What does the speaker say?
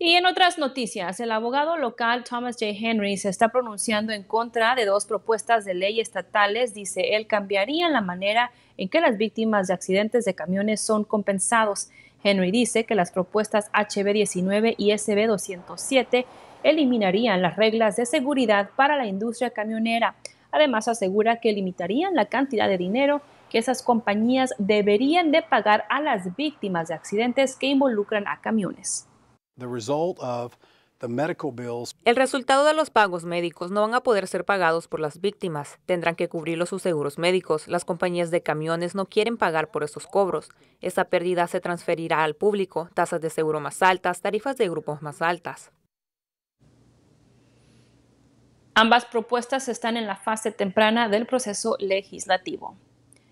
Y en otras noticias, el abogado local Thomas J. Henry se está pronunciando en contra de dos propuestas de ley estatales. Dice él cambiaría la manera en que las víctimas de accidentes de camiones son compensados. Henry dice que las propuestas HB 19 y SB 207 eliminarían las reglas de seguridad para la industria camionera. Además, asegura que limitarían la cantidad de dinero que esas compañías deberían de pagar a las víctimas de accidentes que involucran a camiones. El resultado de los pagos médicos no van a poder ser pagados por las víctimas. Tendrán que cubrirlos sus seguros médicos. Las compañías de camiones no quieren pagar por esos cobros. Esa pérdida se transferirá al público, tasas de seguro más altas, tarifas de grupos más altas. Ambas propuestas están en la fase temprana del proceso legislativo.